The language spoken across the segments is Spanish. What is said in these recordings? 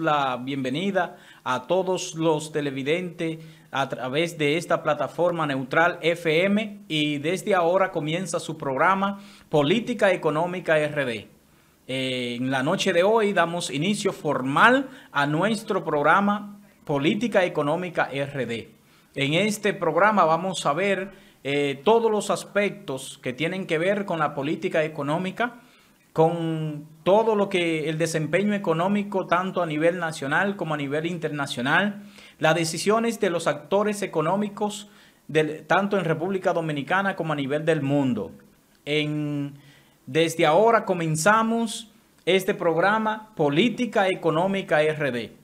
la bienvenida a todos los televidentes a través de esta plataforma neutral FM y desde ahora comienza su programa Política Económica RD. en la noche de hoy damos inicio formal a nuestro programa Política Económica RD. En este programa vamos a ver eh, todos los aspectos que tienen que ver con la política económica, con todo lo que el desempeño económico tanto a nivel nacional como a nivel internacional, las decisiones de los actores económicos del, tanto en República Dominicana como a nivel del mundo. En, desde ahora comenzamos este programa Política Económica RD.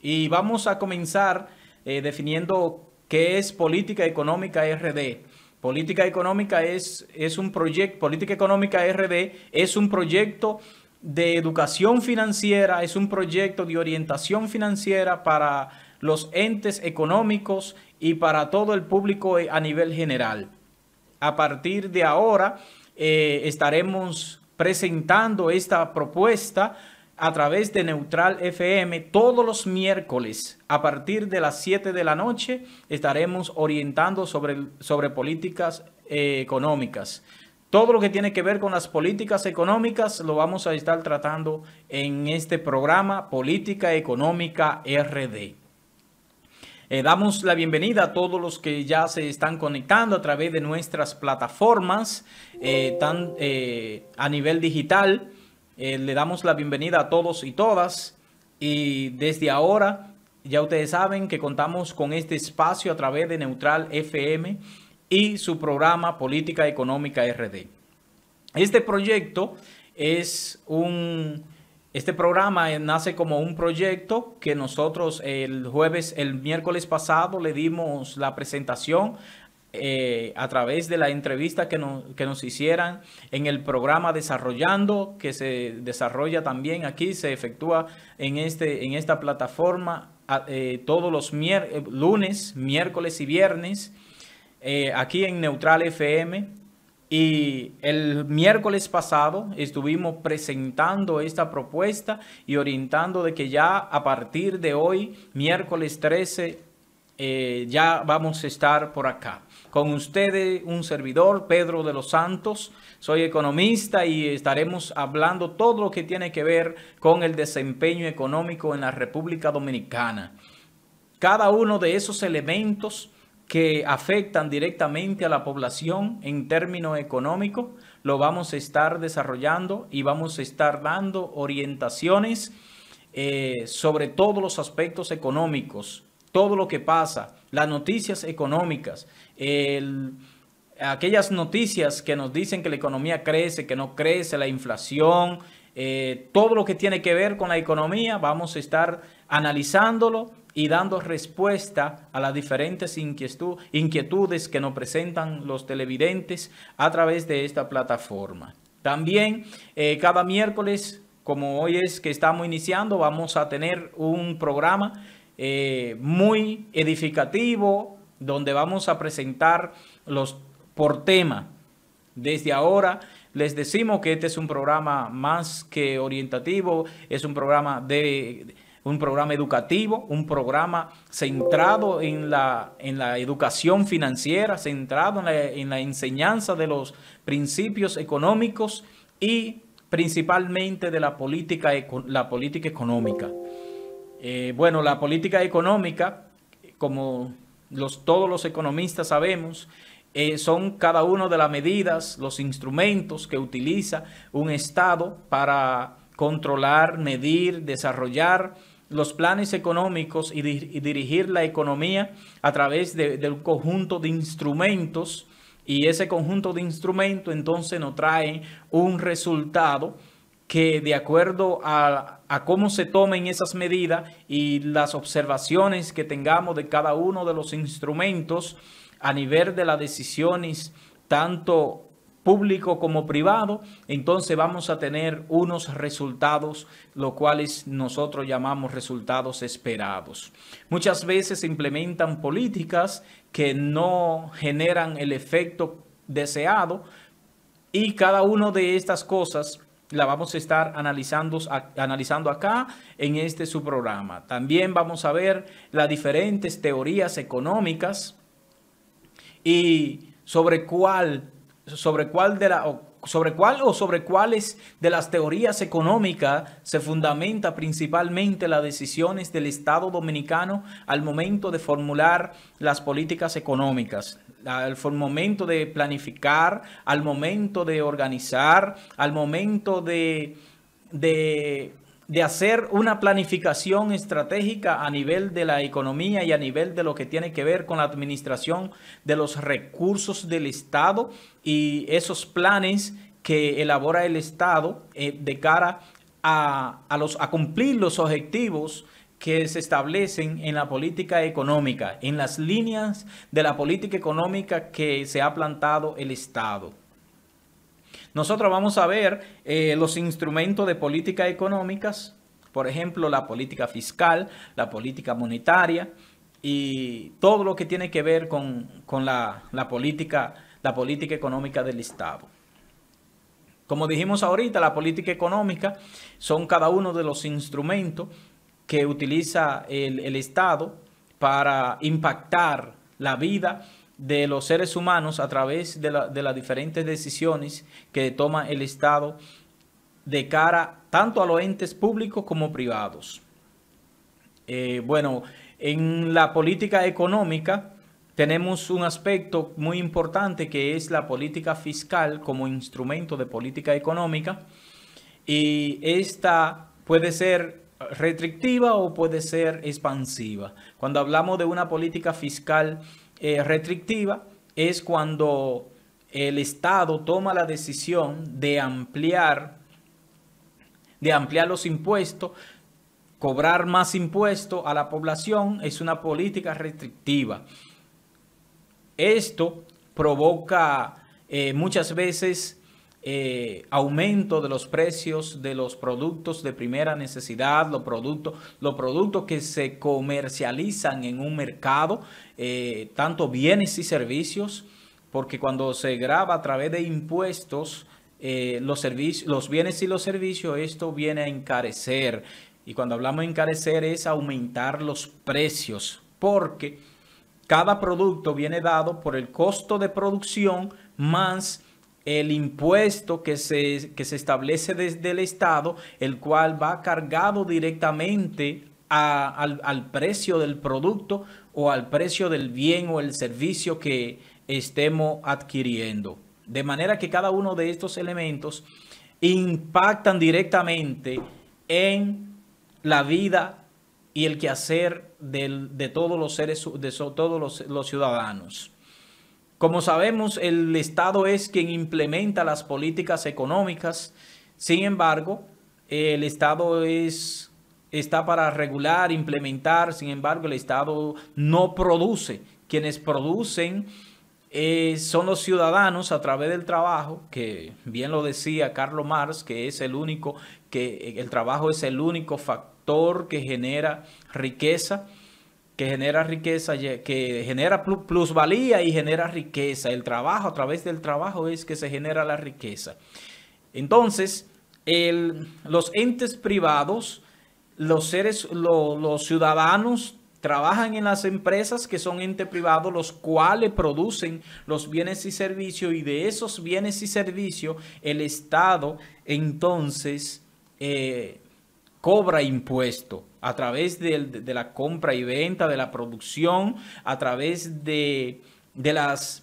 Y vamos a comenzar eh, definiendo qué es política económica RD. Política económica es, es un proyecto, política económica RD es un proyecto de educación financiera, es un proyecto de orientación financiera para los entes económicos y para todo el público eh, a nivel general. A partir de ahora eh, estaremos presentando esta propuesta a través de Neutral FM todos los miércoles a partir de las 7 de la noche estaremos orientando sobre, sobre políticas eh, económicas. Todo lo que tiene que ver con las políticas económicas lo vamos a estar tratando en este programa Política Económica RD. Eh, damos la bienvenida a todos los que ya se están conectando a través de nuestras plataformas eh, a nivel digital. Eh, le damos la bienvenida a todos y todas. Y desde ahora, ya ustedes saben que contamos con este espacio a través de Neutral FM y su programa Política Económica RD. Este proyecto es un... Este programa nace como un proyecto que nosotros el jueves, el miércoles pasado le dimos la presentación eh, a través de la entrevista que, nos hicieran en el programa Desarrollando, que se desarrolla también aquí, se efectúa en, este, en esta plataforma eh, todos los eh, lunes, miércoles y viernes, aquí en Neutral FM. Y el miércoles pasado estuvimos presentando esta propuesta y orientando de que ya a partir de hoy, miércoles 13 eh, ya vamos a estar por acá. Con ustedes, un servidor, Pedro de los Santos. Soy economista y estaremos hablando todo lo que tiene que ver con el desempeño económico en la República Dominicana. Cada uno de esos elementos que afectan directamente a la población en términos económicos, lo vamos a estar desarrollando y vamos a estar dando orientaciones eh, sobre todos los aspectos económicos todo lo que pasa, las noticias económicas, aquellas noticias que nos dicen que la economía crece, que no crece, la inflación, eh, todo lo que tiene que ver con la economía, vamos a estar analizándolo y dando respuesta a las diferentes inquietudes que nos presentan los televidentes a través de esta plataforma. También eh, cada miércoles, como hoy es que estamos iniciando, vamos a tener un programa eh, muy edificativo, donde vamos a presentar los por tema. Desde ahora les decimos que este es un programa más que orientativo, es un programa de un programa educativo, un programa centrado en la, educación financiera, centrado en la, enseñanza de los principios económicos y principalmente de la política, la política económica. Eh, bueno, la política económica, como todos los economistas sabemos, eh, son cada una de las medidas, los instrumentos que utiliza un Estado para controlar, medir, desarrollar los planes económicos y, dirigir la economía a través del conjunto de instrumentos. Y ese conjunto de instrumentos entonces nos trae un resultado que de acuerdo a, a cómo se tomen esas medidas y las observaciones que tengamos de cada uno de los instrumentos a nivel de las decisiones, tanto público como privado, entonces vamos a tener unos resultados, los cuales nosotros llamamos resultados esperados. Muchas veces se implementan políticas que no generan el efecto deseado y cada una de estas cosas la vamos a estar analizando, analizando acá en este su programa. También vamos a ver las diferentes teorías económicas y sobre cuál sobre cuál de la sobre cuál o sobre cuáles de las teorías económicas se fundamenta principalmente las decisiones del Estado dominicano al momento de formular las políticas económicas, al momento de planificar, al momento de organizar, al momento de, de de hacer una planificación estratégica a nivel de la economía y a nivel de lo que tiene que ver con la administración de los recursos del Estado y esos planes que elabora el Estado eh, de cara a, los, a cumplir los objetivos que se establecen en la política económica, en las líneas de la política económica que se ha plantado el Estado. Nosotros vamos a ver eh, los instrumentos de política económicas, por ejemplo, la política fiscal, la política monetaria y todo lo que tiene que ver con, la, política, la política económica del Estado. Como dijimos ahorita, la política económica son cada uno de los instrumentos que utiliza el, el Estado para impactar la vida de los seres humanos a través de, las diferentes decisiones que toma el Estado de cara tanto a los entes públicos como privados. Eh, bueno, en la política económica tenemos un aspecto muy importante que es la política fiscal como instrumento de política económica y esta puede ser restrictiva o puede ser expansiva. Cuando hablamos de una política fiscal eh, restrictiva es cuando el Estado toma la decisión de ampliar, de ampliar los impuestos, cobrar más impuestos a la población, es una política restrictiva. Esto provoca eh, muchas veces eh, aumento de los precios de los productos de primera necesidad, los productos, que se comercializan en un mercado, eh, tanto bienes y servicios, porque cuando se graba a través de impuestos, eh, los, los bienes y los servicios, esto viene a encarecer. Y cuando hablamos de encarecer es aumentar los precios, porque cada producto viene dado por el costo de producción más el impuesto que se, que se establece desde el Estado, el cual va cargado directamente al, precio del producto o al precio del bien o el servicio que estemos adquiriendo. De manera que cada uno de estos elementos impactan directamente en la vida y el quehacer de todos los seres, de todos los ciudadanos. Como sabemos, el Estado es quien implementa las políticas económicas. Sin embargo, el Estado es, está para regular, implementar. Sin embargo, el Estado no produce. Quienes producen eh, son los ciudadanos a través del trabajo, que bien lo decía Carlos Marx, que es el único, que el trabajo es el único factor que genera riqueza que genera riqueza, que genera plusvalía y genera riqueza. El trabajo, a través del trabajo es que se genera la riqueza. Entonces, los entes privados, los seres, los ciudadanos trabajan en las empresas que son entes privados, los cuales producen los bienes y servicios y de esos bienes y servicios el Estado entonces... Eh, cobra impuesto a través de, la compra y venta, de la producción, a través de, las,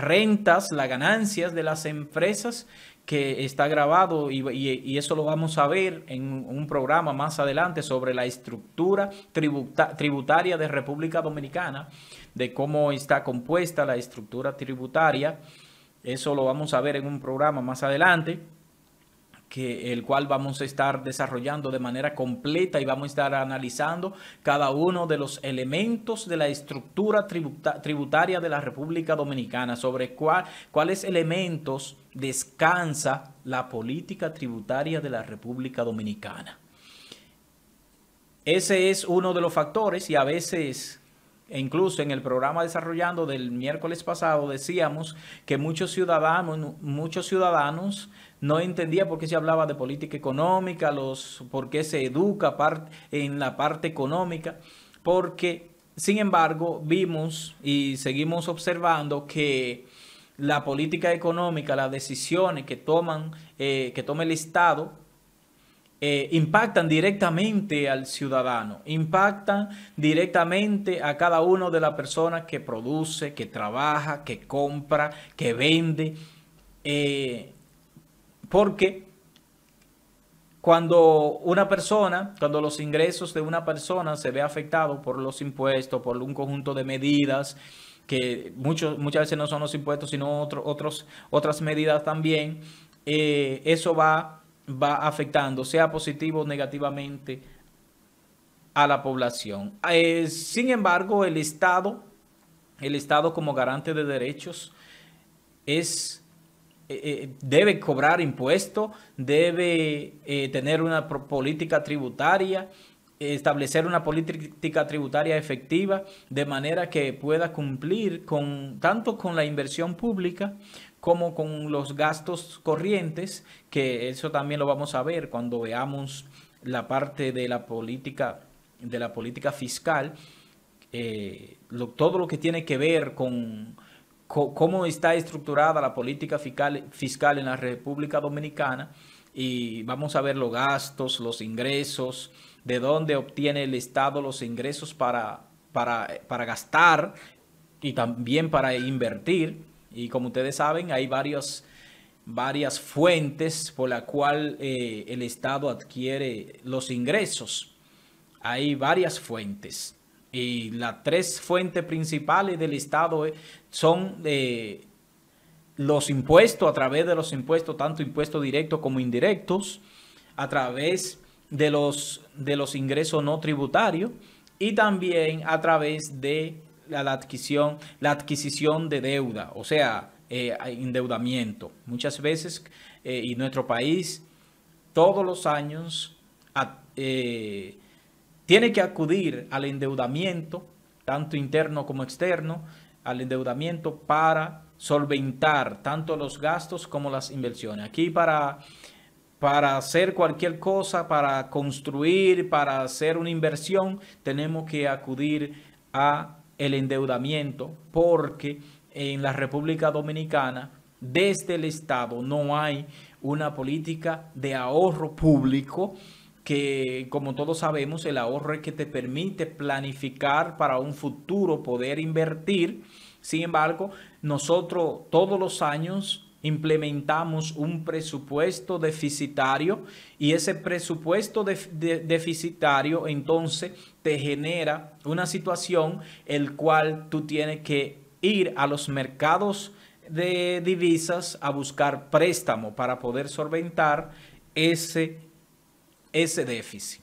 rentas, las ganancias de las empresas que está grabado y, eso lo vamos a ver en un programa más adelante sobre la estructura tributaria de República Dominicana, de cómo está compuesta la estructura tributaria. Eso lo vamos a ver en un programa más adelante el cual vamos a estar desarrollando de manera completa y vamos a estar analizando cada uno de los elementos de la estructura tributaria de la República Dominicana, sobre cuáles elementos descansa la política tributaria de la República Dominicana. Ese es uno de los factores y a veces e incluso en el programa desarrollando del miércoles pasado decíamos que muchos ciudadanos, muchos ciudadanos no entendía por qué se hablaba de política económica, los, por qué se educa en la parte económica, porque, sin embargo, vimos y seguimos observando que la política económica, las decisiones que, toman, eh, que toma el Estado, eh, impactan directamente al ciudadano, impactan directamente a cada uno de las personas que produce, que trabaja, que compra, que vende. Eh, porque cuando una persona, cuando los ingresos de una persona se ve afectado por los impuestos, por un conjunto de medidas, que muchos, muchas veces no son los impuestos, sino otros otros, otras medidas también, eh, eso va, va afectando, sea positivo o negativamente, a la población. Eh, sin embargo, el Estado, el Estado como garante de derechos, es eh, eh, debe cobrar impuestos, debe eh, tener una política tributaria, establecer una política tributaria efectiva de manera que pueda cumplir con tanto con la inversión pública como con los gastos corrientes, que eso también lo vamos a ver cuando veamos la parte de la política de la política fiscal, todo lo que tiene que ver con cómo está estructurada la política fiscal, fiscal en la República Dominicana y vamos a ver los gastos, los ingresos, de dónde obtiene el Estado los ingresos para, para, para gastar y también para invertir. Y como ustedes saben, hay varios varias fuentes por la cual eh, el Estado adquiere los ingresos. Hay varias fuentes. Y las tres fuentes principales del Estado eh, son eh, los impuestos, a través de los impuestos, tanto impuestos directos como indirectos, a través de los, de los ingresos no tributarios y también a través de la, adquisición, la adquisición de deuda, o sea, eh, endeudamiento. Muchas veces, eh, y nuestro país, todos los años, tiene que acudir al endeudamiento, tanto interno como externo, al endeudamiento para solventar tanto los gastos como las inversiones. Aquí para, para hacer cualquier cosa, para construir, para hacer una inversión, tenemos que acudir a el endeudamiento porque en la República Dominicana desde el Estado no hay una política de ahorro público que como todos sabemos el ahorro es que te permite planificar para un futuro, poder invertir. Sin embargo, nosotros todos los años implementamos un presupuesto deficitario y ese presupuesto deficitario entonces te genera una situación el cual tú tienes que ir a los mercados de divisas a buscar préstamo para poder solventar ese ese déficit.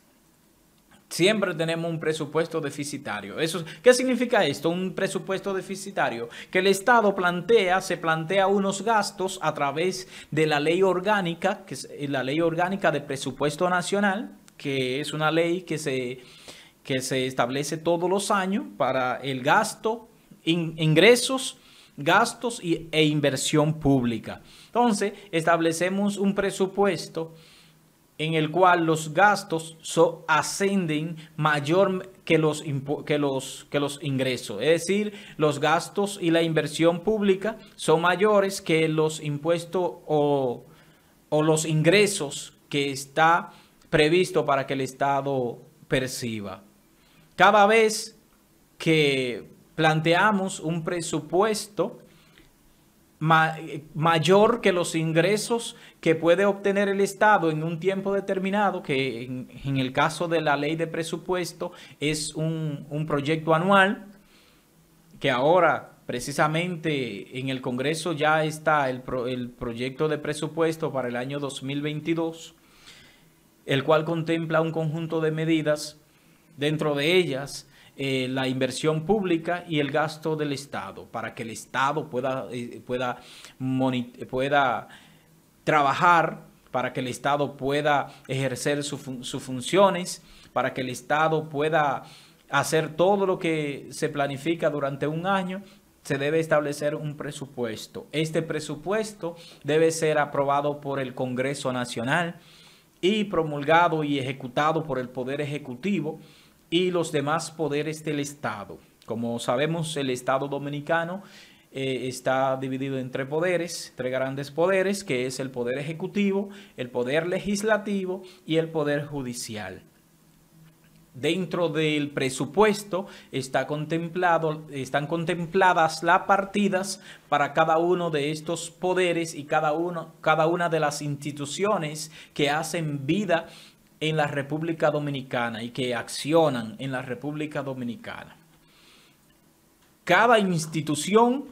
Siempre tenemos un presupuesto deficitario. ¿Qué significa esto? Un presupuesto deficitario. Que el Estado plantea, se plantea unos gastos a través de la ley orgánica, que es eh, la ley orgánica de presupuesto nacional, que es una ley que se, se establece todos los años para el gasto, ingresos, gastos y, e inversión pública. Entonces, establecemos un presupuesto en el cual los gastos so ascenden mayor que los, que, los, que los ingresos. Es decir, los gastos y la inversión pública son mayores que los impuestos o, o los ingresos que está previsto para que el Estado perciba. Cada vez que planteamos un presupuesto, mayor que los ingresos que puede obtener el Estado en un tiempo determinado, que en, el caso de la ley de presupuesto es un, proyecto anual, que ahora precisamente en el Congreso ya está el, el, proyecto de presupuesto para el año 2022, el cual contempla un conjunto de medidas, dentro de ellas eh, la inversión pública y el gasto del Estado, para que el Estado pueda, eh, pueda, pueda trabajar, para que el Estado pueda ejercer sus funciones, para que el Estado pueda hacer todo lo que se planifica durante un año, se debe establecer un presupuesto. Este presupuesto debe ser aprobado por el Congreso Nacional y promulgado y ejecutado por el Poder Ejecutivo y los demás poderes del Estado. Como sabemos, el Estado dominicano eh, está dividido en tres poderes, tres grandes poderes, que es el poder ejecutivo, el poder legislativo y el poder judicial. Dentro del presupuesto está contemplado, están contempladas las partidas para cada uno de estos poderes y cada, uno, cada una de las instituciones que hacen vida en la República Dominicana y que accionan en la República Dominicana. Cada institución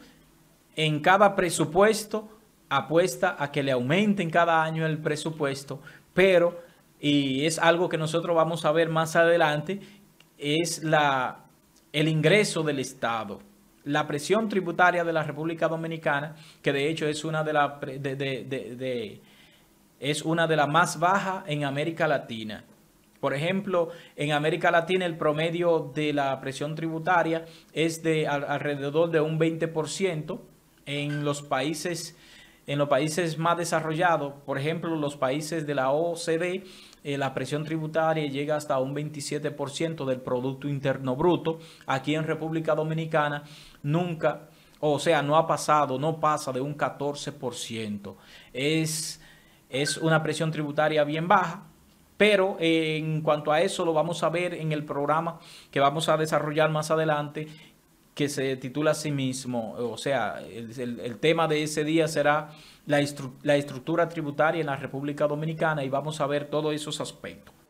en cada presupuesto apuesta a que le aumenten cada año el presupuesto, pero, y es algo que nosotros vamos a ver más adelante, es la, el ingreso del Estado, la presión tributaria de la República Dominicana, que de hecho es una de las... de, es una de las más bajas en América Latina. Por ejemplo, en América Latina el promedio de la presión tributaria es de alrededor de un 20%. En los países, en los países más desarrollados, por ejemplo, los países de la OCDE, eh, la presión tributaria llega hasta un 27% del Producto Interno Bruto. Aquí en República Dominicana nunca, o sea, no ha pasado, no pasa de un 14%. Es es una presión tributaria bien baja, pero en cuanto a eso lo vamos a ver en el programa que vamos a desarrollar más adelante, que se titula a sí mismo, o sea, el, tema de ese día será la estructura tributaria en la República Dominicana y vamos a ver todos esos aspectos.